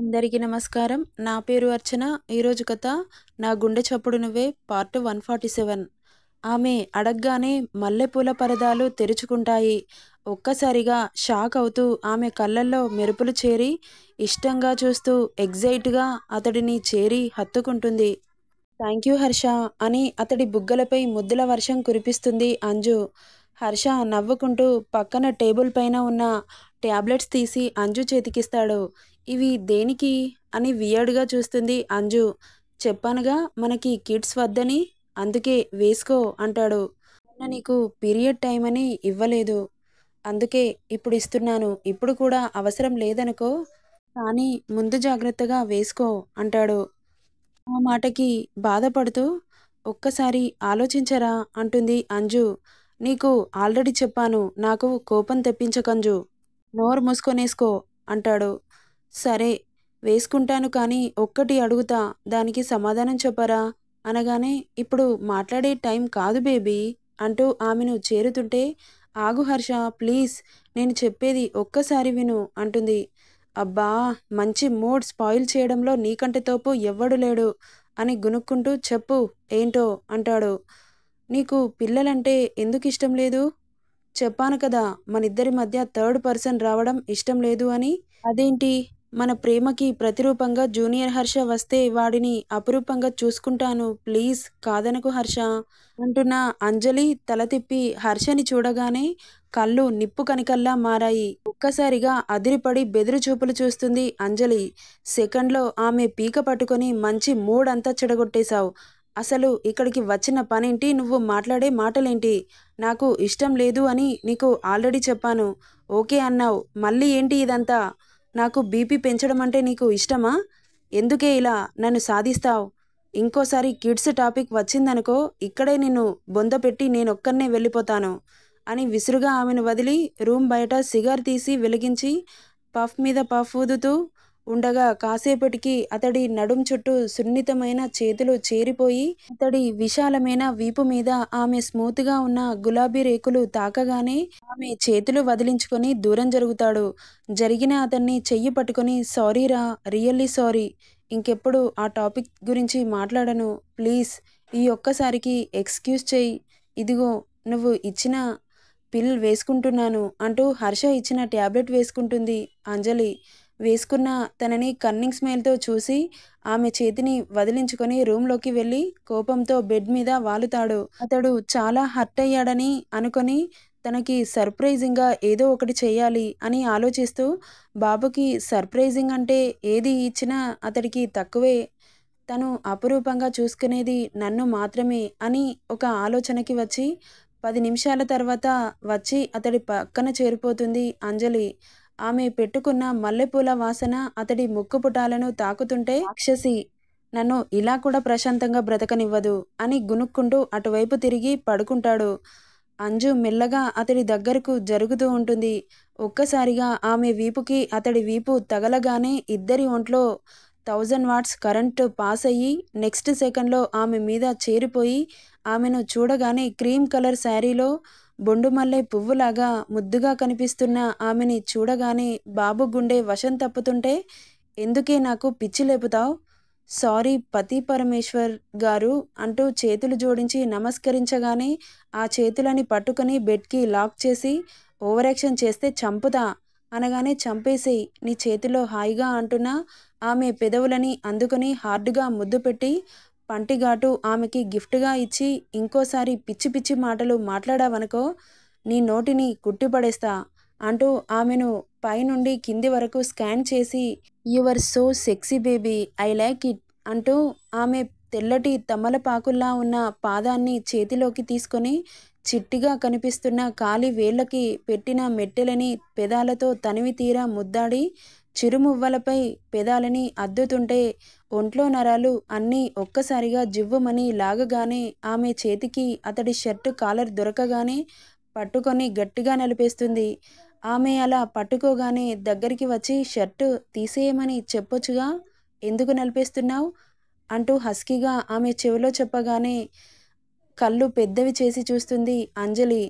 అందరికీ నమస్కారం నా పేరు అర్చన ఈరోజు కథ నా గుండె చప్పుడు నువ్వే పార్ట్ వన్ ఫార్టీ సెవెన్ ఆమె అడగగానే మల్లెపూల పరదాలు తెరుచుకుంటాయి ఒక్కసారిగా షాక్ అవుతూ ఆమె కళ్ళల్లో మెరుపులు చేరి ఇష్టంగా చూస్తూ ఎగ్జైట్గా అతడిని చేరి హత్తుకుంటుంది థ్యాంక్ యూ హర్ష అని అతడి బుగ్గలపై ముద్దుల వర్షం కురిపిస్తుంది అంజు హర్ష నవ్వుకుంటూ పక్కన టేబుల్ పైన ఉన్న ట్యాబ్లెట్స్ తీసి అంజు చేతికిస్తాడు ఇవి దేనికి అని వియర్డ్గా చూస్తుంది అంజు చెప్పానుగా మనకి కిడ్స్ వద్దని అందుకే వేసుకో అంటాడు మొన్న నీకు పీరియడ్ టైం అని ఇవ్వలేదు అందుకే ఇప్పుడు ఇస్తున్నాను ఇప్పుడు కూడా అవసరం లేదనుకో కానీ ముందు జాగ్రత్తగా వేసుకో అంటాడు ఆ మాటకి బాధపడుతూ ఒక్కసారి ఆలోచించరా అంటుంది అంజు నీకు ఆల్రెడీ చెప్పాను నాకు కోపం తెప్పించకంజు నోరు మూసుకొనేసుకో అంటాడు సరే వేసుకుంటాను కానీ ఒక్కటి అడుగుతా దానికి సమాధానం చెప్పరా అనగానే ఇప్పుడు మాట్లాడే టైం కాదు బేబీ అంటూ ఆమెను చేరుతుంటే ఆగు హర్ష ప్లీజ్ నేను చెప్పేది ఒక్కసారి విను అంటుంది అబ్బా మంచి మూడ్ స్పాయిల్ చేయడంలో నీకంటే తోపు ఎవ్వడు లేడు అని గునుక్కుంటూ చెప్పు ఏంటో అంటాడు నీకు పిల్లలంటే ఎందుకు ఇష్టం లేదు చెప్పాను కదా మనిద్దరి మధ్య థర్డ్ పర్సన్ రావడం ఇష్టం లేదు అని అదేంటి మన ప్రేమకి ప్రతిరూపంగా జూనియర్ హర్ష వస్తే వాడిని అపురూపంగా చూసుకుంటాను ప్లీజ్ కాదనకు హర్ష అంటున్న అంజలి తల తిప్పి హర్షని చూడగానే కళ్ళు నిప్పు కనికల్లా మారాయి ఒక్కసారిగా అదిరిపడి బెదిరి చూపులు చూస్తుంది అంజలి సెకండ్లో ఆమె పీక పట్టుకొని మంచి మూడ్ అంతా చెడగొట్టేశావు అసలు ఇక్కడికి వచ్చిన పనేంటి నువ్వు మాట్లాడే మాటలేంటి నాకు ఇష్టం లేదు అని నీకు ఆల్రెడీ చెప్పాను ఓకే అన్నావు మళ్ళీ ఏంటి ఇదంతా నాకు బీపీ పెంచడం అంటే నీకు ఇష్టమా ఎందుకే ఇలా నన్ను సాధిస్తావు ఇంకోసారి కిడ్స్ టాపిక్ వచ్చిందనుకో ఇక్కడే నిన్ను బొంద పెట్టి నేనొక్కనే వెళ్ళిపోతాను అని విసురుగా ఆమెను వదిలి రూమ్ బయట సిగార్ తీసి వెలిగించి పఫ్ మీద పఫ్ ఊదుతూ ఉండగా కాసేపటికి అతడి నడుం చుట్టూ సున్నితమైన చేతులు చేరిపోయి అతడి విశాలమైన వీపు మీద ఆమె స్మూత్గా ఉన్న గులాబీ రేకులు తాకగానే ఆమె చేతులు వదిలించుకొని దూరం జరుగుతాడు జరిగిన అతన్ని చెయ్యి పట్టుకొని సారీ రా రియల్లీ సారీ ఇంకెప్పుడు ఆ టాపిక్ గురించి మాట్లాడను ప్లీజ్ ఈ ఒక్కసారికి ఎక్స్క్యూజ్ చేయి ఇదిగో నువ్వు ఇచ్చిన పిల్ వేసుకుంటున్నాను అంటూ హర్ష ఇచ్చిన ట్యాబ్లెట్ వేసుకుంటుంది అంజలి వేసుకున్న తనని కన్నింగ్ స్మైల్తో చూసి ఆమె చేతిని వదిలించుకొని రూమ్లోకి వెళ్ళి కోపంతో బెడ్ మీద వాలుతాడు అతడు చాలా హర్ట్ అయ్యాడని అనుకొని తనకి సర్ప్రైజింగ్గా ఏదో ఒకటి చేయాలి అని ఆలోచిస్తూ బాబుకి సర్ప్రైజింగ్ అంటే ఏది ఇచ్చినా అతడికి తక్కువే తను అపురూపంగా చూసుకునేది నన్ను మాత్రమే అని ఒక ఆలోచనకి వచ్చి పది నిమిషాల తర్వాత వచ్చి అతడి పక్కన చేరిపోతుంది అంజలి ఆమె పెట్టుకున్న మల్లెపూల వాసన అతడి ముక్కుపుటాలను తాకుతుంటే రాక్షసి నన్ను ఇలా కూడా ప్రశాంతంగా బ్రతకనివ్వదు అని గునుక్కుంటూ అటువైపు తిరిగి పడుకుంటాడు అంజు మెల్లగా అతడి దగ్గరకు జరుగుతూ ఉంటుంది ఒక్కసారిగా ఆమె వీపుకి అతడి వీపు తగలగానే ఇద్దరి ఒంట్లో థౌజండ్ వాట్స్ కరెంటు పాస్ అయ్యి నెక్స్ట్ సెకండ్లో ఆమె మీద చేరిపోయి ఆమెను చూడగానే క్రీమ్ కలర్ శారీలో బొండు మల్లె పువ్వులాగా ముద్దుగా కనిపిస్తున్న ఆమెని చూడగానే బాబు గుండె వశం తప్పుతుంటే ఎందుకే నాకు పిచ్చి లేపుతావు సారీ పతి పరమేశ్వర్ గారు అంటూ చేతులు జోడించి నమస్కరించగానే ఆ చేతులని పట్టుకొని బెడ్కి లాక్ చేసి ఓవరాక్షన్ చేస్తే చంపుతా అనగానే చంపేసి నీ చేతిలో హాయిగా అంటున్నా ఆమె పెదవులని అందుకుని హార్డ్గా ముద్దు పెట్టి పంటిఘాటు ఆమెకి గిఫ్ట్గా ఇచ్చి ఇంకోసారి పిచ్చి పిచ్చి మాటలు మాట్లాడావనుకో నీ నోటిని కుట్టిపడేస్తా అంటూ ఆమెను పైనుండి కింది వరకు స్కాన్ చేసి your so sexy baby I like it అంటూ ఆమె తెల్లటి తమలపాకుల్లా ఉన్న పాదాన్ని చేతిలోకి తీసుకొని చిట్టిగా కనిపిస్తున్న కాలి వేళ్ళకి పెట్టిన మెట్టెలని పెదాలతో తనివి తీరా ముద్దాడి చిరుమువ్వలపై పెదాలని అద్దుతుంటే ఒంట్లో నరాలు అన్నీ ఒక్కసారిగా జివ్వుమని లాగగానే ఆమె చేతికి అతడి షర్టు కాలర్ దొరకగానే పట్టుకొని గట్టిగా నలిపేస్తుంది ఆమె అలా పట్టుకోగానే దగ్గరికి వచ్చి షర్టు తీసేయమని చెప్పొచ్చుగా ఎందుకు నలిపేస్తున్నావు అంటూ హస్కీగా ఆమె చెవిలో చెప్పగానే కళ్ళు పెద్దవి చేసి చూస్తుంది అంజలి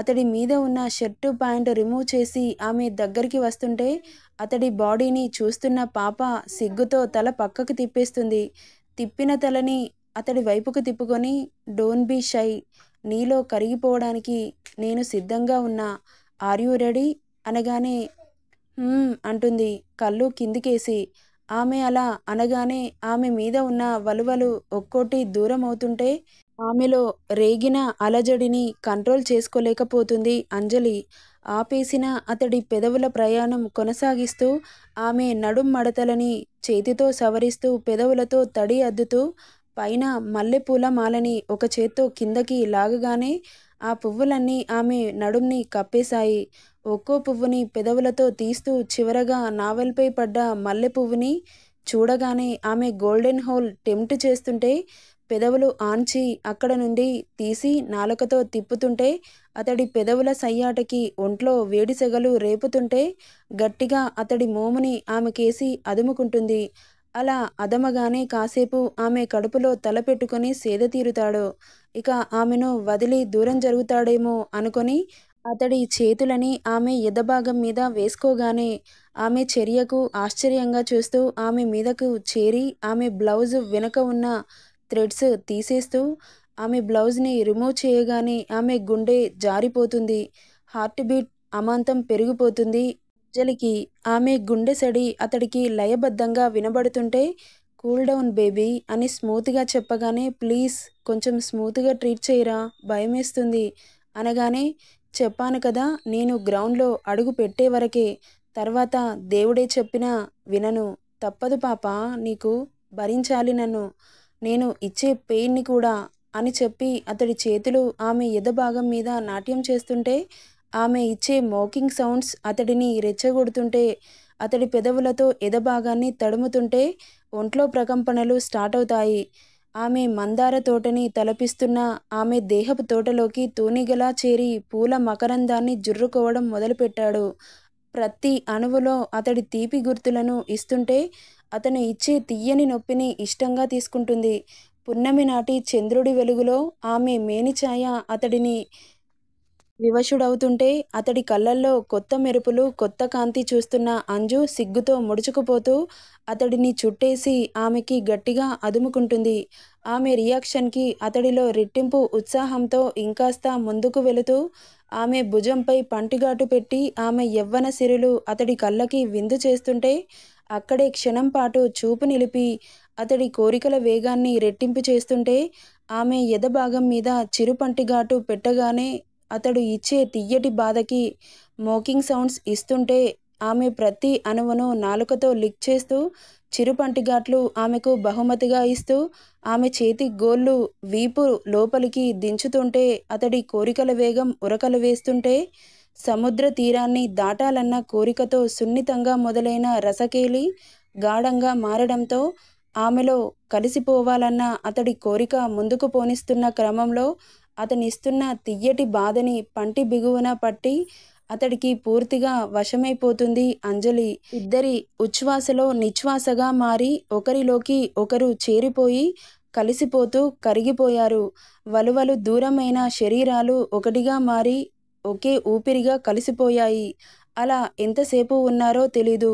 అతడి మీద ఉన్న షర్టు ప్యాంటు రిమూవ్ చేసి ఆమె దగ్గరికి వస్తుంటే అతడి బాడీని చూస్తున్న పాప సిగ్గుతో తల పక్కకు తిప్పేస్తుంది తిప్పిన తలని అతడి వైపుకు తిప్పుకొని డోన్ బీ షై నీలో కరిగిపోవడానికి నేను సిద్ధంగా ఉన్నా ఆర్ యూ రెడీ అనగానే అంటుంది కళ్ళు కిందికేసి ఆమె అలా అనగానే ఆమె మీద ఉన్న వలువలు ఒక్కోటి దూరం అవుతుంటే ఆమెలో రేగిన అలజడిని కంట్రోల్ చేసుకోలేకపోతుంది అంజలి ఆపేసిన అతడి పెదవుల ప్రయాణం కొనసాగిస్తూ ఆమె నడుం మడతలని చేతితో సవరిస్తూ పెదవులతో తడి అద్దుతూ పైన మల్లెపూల మాలని ఒక చేత్తో కిందకి లాగగానే ఆ పువ్వులన్నీ ఆమె నడుంని కప్పేశాయి ఒక్కో పువ్వుని పెదవులతో తీస్తూ చివరగా నావెల్పై పడ్డ మల్లె పువ్వుని చూడగానే ఆమె గోల్డెన్ హోల్ టెంప్ట్ చేస్తుంటే పెదవులు ఆన్చి అక్కడ నుండి తీసి నాలుకతో తిప్పుతుంటే అతడి పెదవుల సయ్యాటకి ఒంట్లో వేడి సెగలు రేపుతుంటే గట్టిగా అతడి మోముని ఆమెకేసి అదుముకుంటుంది అలా అదమగానే కాసేపు ఆమె కడుపులో పెట్టుకుని సేద తీరుతాడు ఇక ఆమెను వదిలి దూరం జరుగుతాడేమో అనుకొని అతడి చేతులని ఆమె యుద్ధభాగం మీద వేసుకోగానే ఆమె చర్యకు ఆశ్చర్యంగా చూస్తూ ఆమె మీదకు చేరి ఆమె బ్లౌజ్ వెనుక ఉన్న థ్రెడ్స్ తీసేస్తూ ఆమె బ్లౌజ్ని రిమూవ్ చేయగానే ఆమె గుండె జారిపోతుంది హార్ట్ బీట్ అమాంతం పెరిగిపోతుంది జలికి ఆమె గుండె సడి అతడికి లయబద్ధంగా వినబడుతుంటే కూల్ డౌన్ బేబీ అని స్మూత్గా చెప్పగానే ప్లీజ్ కొంచెం స్మూత్గా ట్రీట్ చేయరా భయమేస్తుంది అనగానే చెప్పాను కదా నేను గ్రౌండ్లో అడుగు పెట్టే వరకే తర్వాత దేవుడే చెప్పినా వినను తప్పదు పాప నీకు భరించాలి నన్ను నేను ఇచ్చే పెయిన్ని కూడా అని చెప్పి అతడి చేతులు ఆమె ఎదభాగం మీద నాట్యం చేస్తుంటే ఆమె ఇచ్చే మోకింగ్ సౌండ్స్ అతడిని రెచ్చగొడుతుంటే అతడి పెదవులతో ఎదభాగాన్ని తడుముతుంటే ఒంట్లో ప్రకంపనలు స్టార్ట్ అవుతాయి ఆమె మందార తోటని తలపిస్తున్న ఆమె దేహపు తోటలోకి తూనిగలా చేరి పూల మకరందాన్ని జుర్రుకోవడం మొదలుపెట్టాడు ప్రతి అణువులో అతడి తీపి గుర్తులను ఇస్తుంటే అతను ఇచ్చే తీయని నొప్పిని ఇష్టంగా తీసుకుంటుంది పున్నమి నాటి చంద్రుడి వెలుగులో ఆమె మేనిఛాయ అతడిని వివశుడవుతుంటే అతడి కళ్ళల్లో కొత్త మెరుపులు కొత్త కాంతి చూస్తున్న అంజు సిగ్గుతో ముడుచుకుపోతూ అతడిని చుట్టేసి ఆమెకి గట్టిగా అదుముకుంటుంది ఆమె రియాక్షన్కి అతడిలో రెట్టింపు ఉత్సాహంతో ఇంకాస్త ముందుకు వెళుతూ ఆమె భుజంపై పంటిగాటు పెట్టి ఆమె యవ్వన సిరులు అతడి కళ్ళకి విందు చేస్తుంటే అక్కడే క్షణం పాటు చూపు నిలిపి అతడి కోరికల వేగాన్ని రెట్టింపు చేస్తుంటే ఆమె ఎదభాగం మీద చిరుపంటిగాటు పెట్టగానే అతడు ఇచ్చే తియ్యటి బాధకి మోకింగ్ సౌండ్స్ ఇస్తుంటే ఆమె ప్రతి అణువును నాలుకతో లిక్ చేస్తూ చిరు ఆమెకు బహుమతిగా ఇస్తూ ఆమె చేతి గోళ్ళు వీపు లోపలికి దించుతుంటే అతడి కోరికల వేగం ఉరకలు వేస్తుంటే సముద్ర తీరాన్ని దాటాలన్న కోరికతో సున్నితంగా మొదలైన రసకేలి గాఢంగా మారడంతో ఆమెలో కలిసిపోవాలన్న అతడి కోరిక ముందుకు పోనిస్తున్న క్రమంలో అతనిస్తున్న తియ్యటి బాధని పంటి బిగువన పట్టి అతడికి పూర్తిగా వశమైపోతుంది అంజలి ఇద్దరి ఉచ్ఛ్వాసలో నిశ్వాసగా మారి ఒకరిలోకి ఒకరు చేరిపోయి కలిసిపోతూ కరిగిపోయారు వలువలు దూరమైన శరీరాలు ఒకటిగా మారి ఒకే ఊపిరిగా కలిసిపోయాయి అలా ఎంతసేపు ఉన్నారో తెలీదు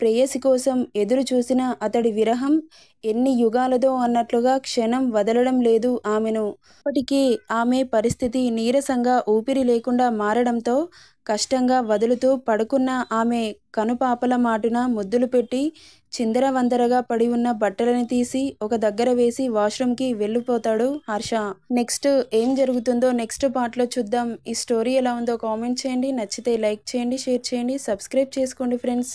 ప్రేయసి కోసం ఎదురు చూసిన అతడి విరహం ఎన్ని యుగాలదో అన్నట్లుగా క్షణం వదలడం లేదు ఆమెను అప్పటికీ ఆమె పరిస్థితి నీరసంగా ఊపిరి లేకుండా మారడంతో కష్టంగా వదులుతూ పడుకున్న ఆమె కనుపాపల మాటున ముద్దులు పెట్టి చిందరవందరగా పడి ఉన్న బట్టలని తీసి ఒక దగ్గర వేసి వాష్రూమ్కి వెళ్ళిపోతాడు హర్ష నెక్స్ట్ ఏం జరుగుతుందో నెక్స్ట్ పార్ట్లో చూద్దాం ఈ స్టోరీ ఎలా ఉందో కామెంట్ చేయండి నచ్చితే లైక్ చేయండి షేర్ చేయండి సబ్స్క్రైబ్ చేసుకోండి ఫ్రెండ్స్